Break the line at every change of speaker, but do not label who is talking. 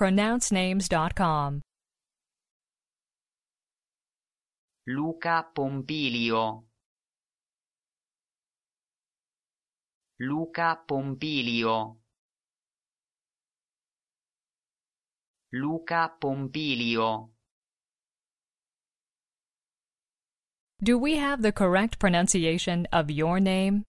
pronouncenames.com.
Luca Pompilio Luca Pompilio Luca Pompilio
Do we have the correct pronunciation of your name?